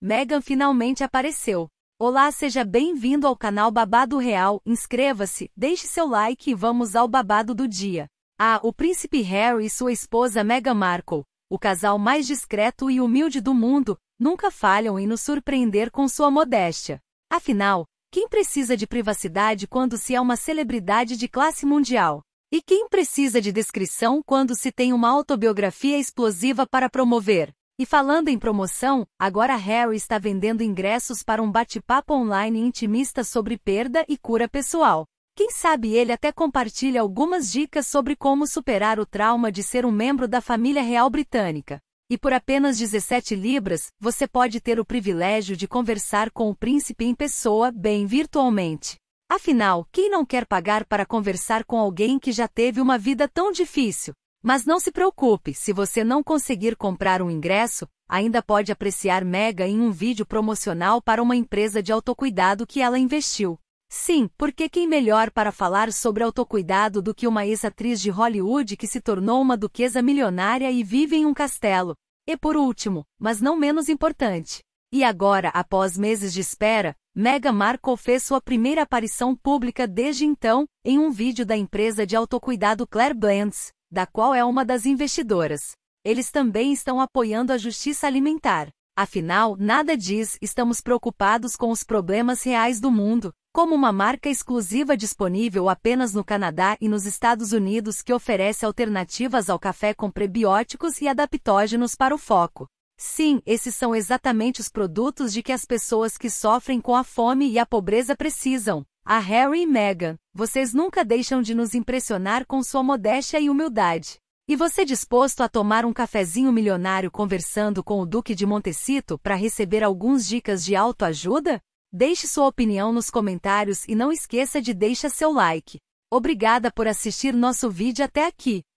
Megan finalmente apareceu. Olá, seja bem-vindo ao canal Babado Real, inscreva-se, deixe seu like e vamos ao babado do dia. Ah, o príncipe Harry e sua esposa Meghan Markle, o casal mais discreto e humilde do mundo, nunca falham em nos surpreender com sua modéstia. Afinal, quem precisa de privacidade quando se é uma celebridade de classe mundial? E quem precisa de descrição quando se tem uma autobiografia explosiva para promover? E falando em promoção, agora Harry está vendendo ingressos para um bate-papo online intimista sobre perda e cura pessoal. Quem sabe ele até compartilha algumas dicas sobre como superar o trauma de ser um membro da família real britânica. E por apenas 17 libras, você pode ter o privilégio de conversar com o príncipe em pessoa, bem virtualmente. Afinal, quem não quer pagar para conversar com alguém que já teve uma vida tão difícil? Mas não se preocupe, se você não conseguir comprar um ingresso, ainda pode apreciar Mega em um vídeo promocional para uma empresa de autocuidado que ela investiu. Sim, porque quem melhor para falar sobre autocuidado do que uma ex-atriz de Hollywood que se tornou uma duquesa milionária e vive em um castelo? E por último, mas não menos importante. E agora, após meses de espera, Mega Markle fez sua primeira aparição pública desde então, em um vídeo da empresa de autocuidado Claire Blends da qual é uma das investidoras. Eles também estão apoiando a justiça alimentar. Afinal, nada diz estamos preocupados com os problemas reais do mundo, como uma marca exclusiva disponível apenas no Canadá e nos Estados Unidos que oferece alternativas ao café com prebióticos e adaptógenos para o foco. Sim, esses são exatamente os produtos de que as pessoas que sofrem com a fome e a pobreza precisam. A Harry e Meghan, vocês nunca deixam de nos impressionar com sua modéstia e humildade. E você disposto a tomar um cafezinho milionário conversando com o Duque de Montecito para receber alguns dicas de autoajuda? Deixe sua opinião nos comentários e não esqueça de deixar seu like. Obrigada por assistir nosso vídeo até aqui.